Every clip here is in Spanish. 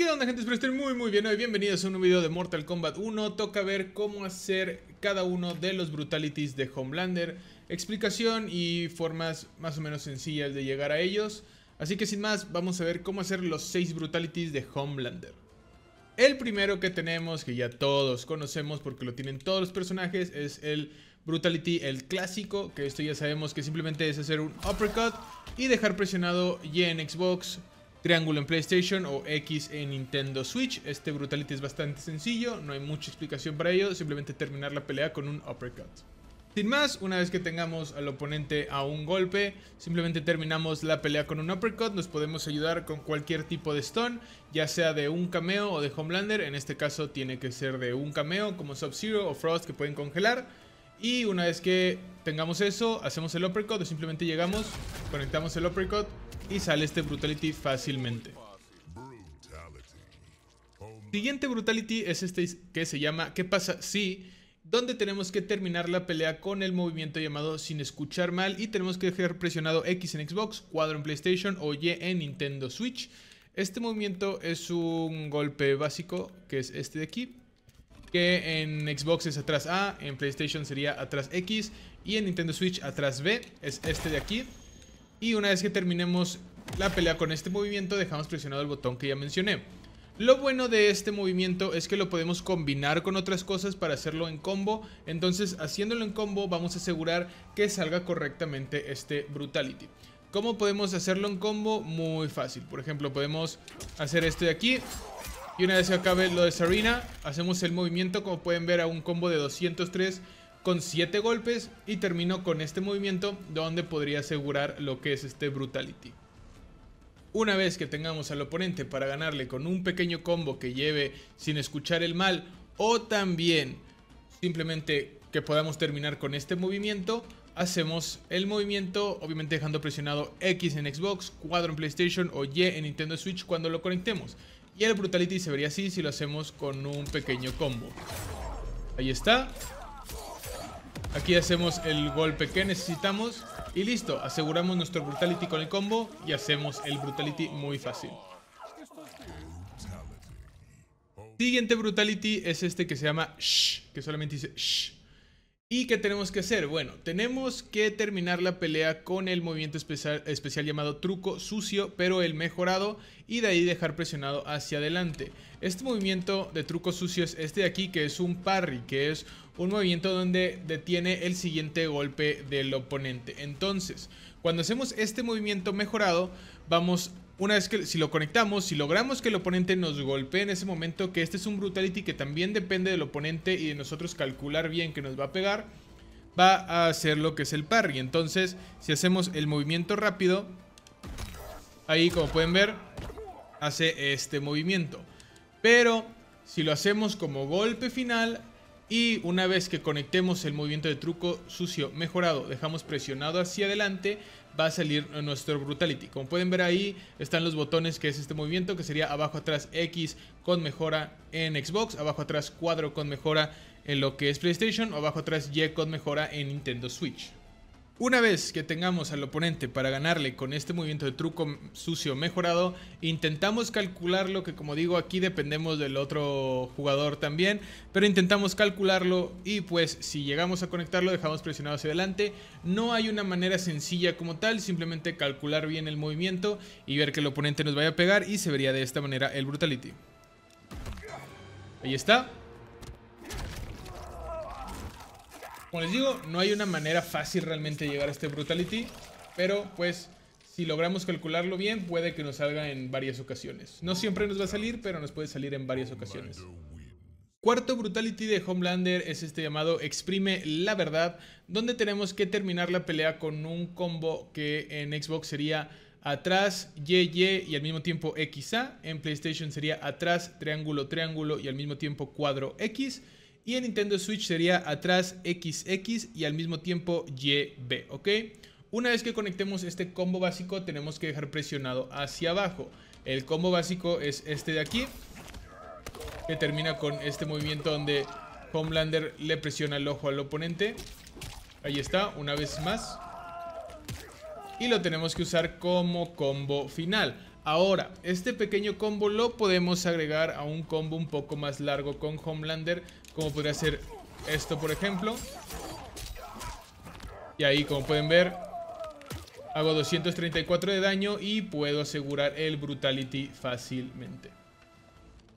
¿Qué onda gente? Espero estén muy muy bien hoy. Bienvenidos a un nuevo video de Mortal Kombat 1. Toca ver cómo hacer cada uno de los brutalities de Homelander. Explicación y formas más o menos sencillas de llegar a ellos. Así que sin más, vamos a ver cómo hacer los 6 brutalities de Homelander. El primero que tenemos, que ya todos conocemos porque lo tienen todos los personajes, es el Brutality, el clásico, que esto ya sabemos que simplemente es hacer un uppercut y dejar presionado Y en Xbox Triángulo en PlayStation o X en Nintendo Switch. Este Brutality es bastante sencillo, no hay mucha explicación para ello, simplemente terminar la pelea con un uppercut. Sin más, una vez que tengamos al oponente a un golpe, simplemente terminamos la pelea con un uppercut, nos podemos ayudar con cualquier tipo de stone, ya sea de un cameo o de Homelander, en este caso tiene que ser de un cameo como Sub-Zero o Frost que pueden congelar. Y una vez que tengamos eso, hacemos el uppercut simplemente llegamos, conectamos el uppercut y sale este brutality fácilmente. Siguiente brutality es este que se llama ¿Qué pasa si? Donde tenemos que terminar la pelea con el movimiento llamado sin escuchar mal y tenemos que dejar presionado X en Xbox, cuadro en PlayStation o Y en Nintendo Switch. Este movimiento es un golpe básico que es este de aquí que en Xbox es atrás A, en PlayStation sería atrás X y en Nintendo Switch atrás B, es este de aquí. Y una vez que terminemos la pelea con este movimiento, dejamos presionado el botón que ya mencioné. Lo bueno de este movimiento es que lo podemos combinar con otras cosas para hacerlo en combo, entonces haciéndolo en combo vamos a asegurar que salga correctamente este Brutality. ¿Cómo podemos hacerlo en combo? Muy fácil, por ejemplo podemos hacer esto de aquí, y una vez que acabe lo de Sarina, hacemos el movimiento, como pueden ver, a un combo de 203 con 7 golpes. Y termino con este movimiento, donde podría asegurar lo que es este Brutality. Una vez que tengamos al oponente para ganarle con un pequeño combo que lleve sin escuchar el mal, o también simplemente que podamos terminar con este movimiento, hacemos el movimiento, obviamente dejando presionado X en Xbox, cuadro en PlayStation o Y en Nintendo Switch cuando lo conectemos. Y el Brutality se vería así si lo hacemos con un pequeño combo. Ahí está. Aquí hacemos el golpe que necesitamos. Y listo, aseguramos nuestro Brutality con el combo y hacemos el Brutality muy fácil. Siguiente Brutality es este que se llama Shh, que solamente dice Shh. ¿Y qué tenemos que hacer? Bueno, tenemos que terminar la pelea con el movimiento especial, llamado truco sucio, pero el mejorado, y de ahí dejar presionado hacia adelante. Este movimiento de truco sucio es este de aquí, que es un parry, que es un movimiento donde detiene el siguiente golpe del oponente. Entonces, cuando hacemos este movimiento mejorado, vamos una vez que si lo conectamos, si logramos que el oponente nos golpee en ese momento, que este es un brutality que también depende del oponente y de nosotros calcular bien que nos va a pegar, va a hacer lo que es el parry. Entonces, si hacemos el movimiento rápido, ahí como pueden ver, hace este movimiento. Pero si lo hacemos como golpe final y una vez que conectemos el movimiento de truco sucio mejorado, dejamos presionado hacia adelante, va a salir nuestro Brutality. Como pueden ver ahí están los botones que es este movimiento que sería abajo atrás X con mejora en Xbox, abajo atrás cuadro con mejora en lo que es PlayStation, o abajo atrás Y con mejora en Nintendo Switch. Una vez que tengamos al oponente para ganarle con este movimiento de truco sucio mejorado, intentamos calcularlo, que como digo aquí dependemos del otro jugador también, pero intentamos calcularlo y pues si llegamos a conectarlo dejamos presionado hacia adelante. No hay una manera sencilla como tal, simplemente calcular bien el movimiento y ver que el oponente nos vaya a pegar y se vería de esta manera el Brutality. Ahí está. Como les digo, no hay una manera fácil realmente de llegar a este Brutality, pero pues si logramos calcularlo bien, puede que nos salga en varias ocasiones. No siempre nos va a salir, pero nos puede salir en varias ocasiones. Cuarto Brutality de Homelander es este llamado Exprime la Verdad, donde tenemos que terminar la pelea con un combo que en Xbox sería atrás, Y, y al mismo tiempo XA. En PlayStation sería atrás, triángulo, triángulo y al mismo tiempo cuadro X. Y en Nintendo Switch sería atrás XX y al mismo tiempo YB, ¿ok? Una vez que conectemos este combo básico tenemos que dejar presionado hacia abajo. El combo básico es este de aquí, que termina con este movimiento donde Homelander le presiona el ojo al oponente. Ahí está, una vez más. Y lo tenemos que usar como combo final. Ahora, este pequeño combo lo podemos agregar a un combo un poco más largo con Homelander como podría ser esto, por ejemplo. Y ahí, como pueden ver, hago 234 de daño y puedo asegurar el Brutality fácilmente.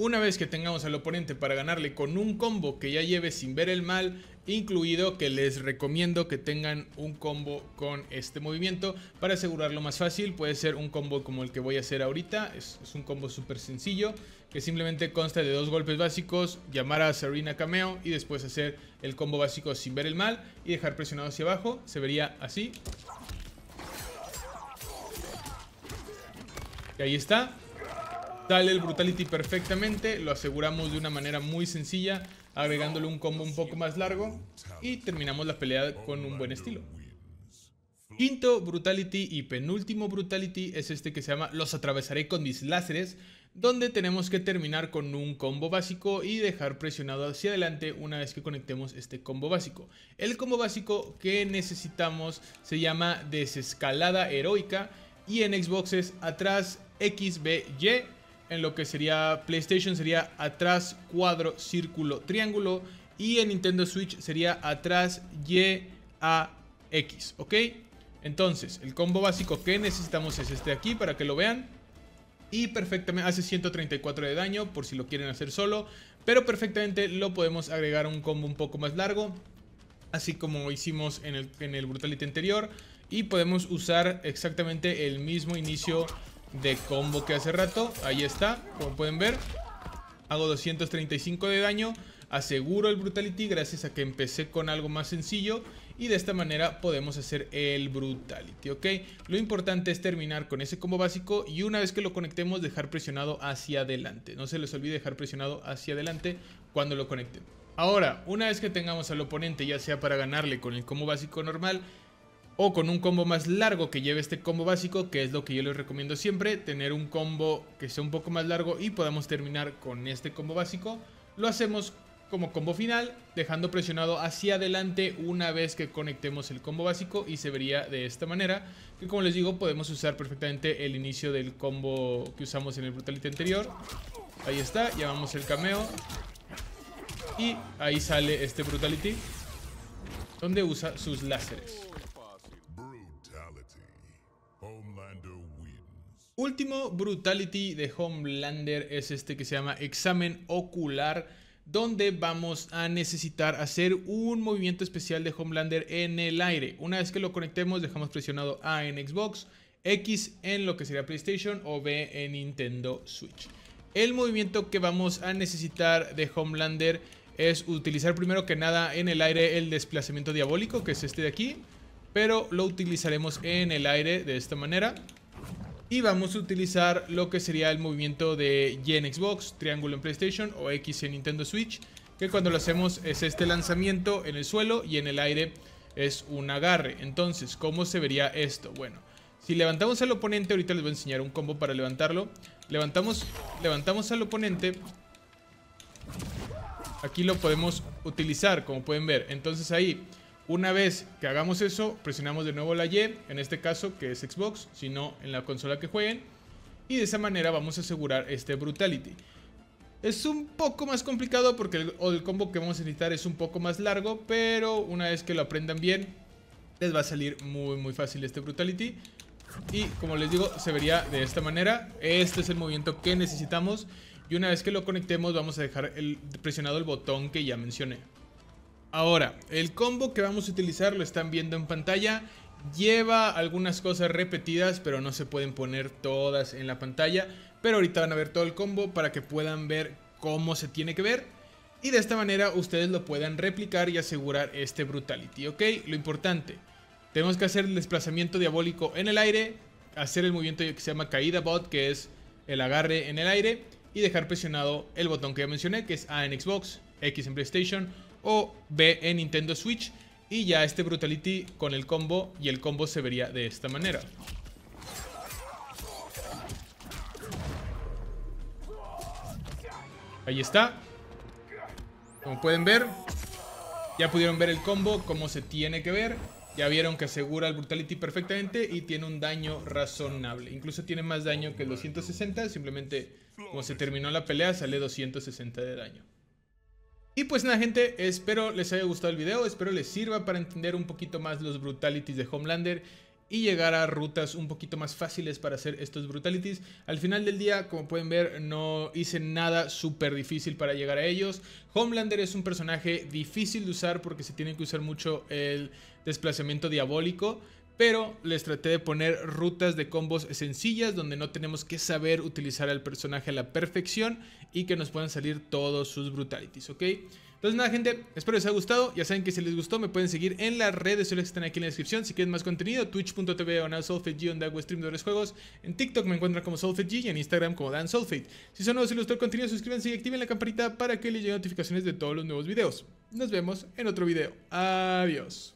Una vez que tengamos al oponente para ganarle con un combo que ya lleve sin ver el mal, incluido que les recomiendo que tengan un combo con este movimiento para asegurarlo más fácil, puede ser un combo como el que voy a hacer ahorita, es, un combo súper sencillo que simplemente consta de dos golpes básicos, llamar a Serena Cameo y después hacer el combo básico sin ver el mal y dejar presionado hacia abajo, se vería así. Y ahí está, Dale el Brutality perfectamente, lo aseguramos de una manera muy sencilla, agregándole un combo un poco más largo y terminamos la pelea con un buen estilo. Quinto Brutality y penúltimo Brutality es este que se llama Los atravesaré con mis láseres, donde tenemos que terminar con un combo básico y dejar presionado hacia adelante una vez que conectemos este combo básico. El combo básico que necesitamos se llama Desescalada Heroica y en Xbox es atrás XBY en lo que sería PlayStation sería atrás, cuadro, círculo, triángulo. Y en Nintendo Switch sería atrás, Y, A, X, ¿ok? Entonces, el combo básico que necesitamos es este de aquí para que lo vean. Y perfectamente hace 134 de daño por si lo quieren hacer solo. Pero perfectamente lo podemos agregar a un combo un poco más largo. Así como hicimos en el, en el Brutality anterior. Y podemos usar exactamente el mismo inicio de combo que hace rato. Ahí está, como pueden ver. Hago 235 de daño. Aseguro el Brutality gracias a que empecé con algo más sencillo. Y de esta manera podemos hacer el Brutality, ¿ok? Lo importante es terminar con ese combo básico y una vez que lo conectemos dejar presionado hacia adelante. No se les olvide dejar presionado hacia adelante cuando lo conecten. Ahora, una vez que tengamos al oponente, ya sea para ganarle con el combo básico normal, o con un combo más largo que lleve este combo básico, que es lo que yo les recomiendo siempre, tener un combo que sea un poco más largo y podamos terminar con este combo básico. Lo hacemos como combo final, dejando presionado hacia adelante una vez que conectemos el combo básico y se vería de esta manera, que como les digo podemos usar perfectamente el inicio del combo que usamos en el Brutality anterior. Ahí está, llamamos el cameo y ahí sale este Brutality, donde usa sus láseres. Último brutality de Homelander es este que se llama examen ocular, donde vamos a necesitar hacer un movimiento especial de Homelander en el aire. Una vez que lo conectemos, dejamos presionado A en Xbox, X en lo que sería PlayStation o B en Nintendo Switch. El movimiento que vamos a necesitar de Homelander es utilizar primero que nada en el aire el desplazamiento diabólico, que es este de aquí pero lo utilizaremos en el aire de esta manera. Y vamos a utilizar lo que sería el movimiento de Y en Xbox, triángulo en PlayStation o X en Nintendo Switch, que cuando lo hacemos es este lanzamiento en el suelo y en el aire es un agarre. Entonces, ¿cómo se vería esto? Bueno, si levantamos al oponente, ahorita les voy a enseñar un combo para levantarlo. Levantamos, levantamos al oponente. Aquí lo podemos utilizar, como pueden ver. Entonces ahí una vez que hagamos eso, presionamos de nuevo la Y, en este caso que es Xbox, Si no en la consola que jueguen. Y de esa manera vamos a asegurar este Brutality. Es un poco más complicado porque el, combo que vamos a necesitar es un poco más largo, pero una vez que lo aprendan bien, les va a salir muy muy fácil este Brutality. Y como les digo, se vería de esta manera. Este es el movimiento que necesitamos. Y una vez que lo conectemos, vamos a dejar presionado el botón que ya mencioné. Ahora, el combo que vamos a utilizar, lo están viendo en pantalla, lleva algunas cosas repetidas, pero no se pueden poner todas en la pantalla. Pero ahorita van a ver todo el combo para que puedan ver cómo se tiene que ver. Y de esta manera ustedes lo puedan replicar y asegurar este Brutality, ¿ok? Lo importante, tenemos que hacer el desplazamiento diabólico en el aire, hacer el movimiento que se llama caída bot, que es el agarre en el aire, y dejar presionado el botón que ya mencioné, que es A en Xbox, X en PlayStation, o B en Nintendo Switch. Y ya este Brutality con el combo y el combo se vería de esta manera. Ahí está. Como pueden ver, ya pudieron ver el combo, como se tiene que ver. Ya vieron que asegura el Brutality perfectamente y tiene un daño razonable. Incluso tiene más daño que el 260, simplemente como se terminó la pelea sale 260 de daño. Y pues nada gente, espero les haya gustado el video, espero les sirva para entender un poquito más los brutalities de Homelander y llegar a rutas un poquito más fáciles para hacer estos brutalities. Al final del día, como pueden ver, no hice nada súper difícil para llegar a ellos. Homelander es un personaje difícil de usar porque se tiene que usar mucho el desplazamiento diabólico pero les traté de poner rutas de combos sencillas donde no tenemos que saber utilizar al personaje a la perfección y que nos puedan salir todos sus brutalities, ¿ok? Entonces nada gente, espero les haya gustado, ya saben que si les gustó me pueden seguir en las redes sociales que están aquí en la descripción, si quieren más contenido, twitch.tv o solfeitg donde hago stream de varios juegos, en TikTok me encuentran como SoulfG y en Instagram como Dan Si son nuevos y les gustó el contenido, suscríbanse y activen la campanita para que les lleguen notificaciones de todos los nuevos videos. Nos vemos en otro video, adiós.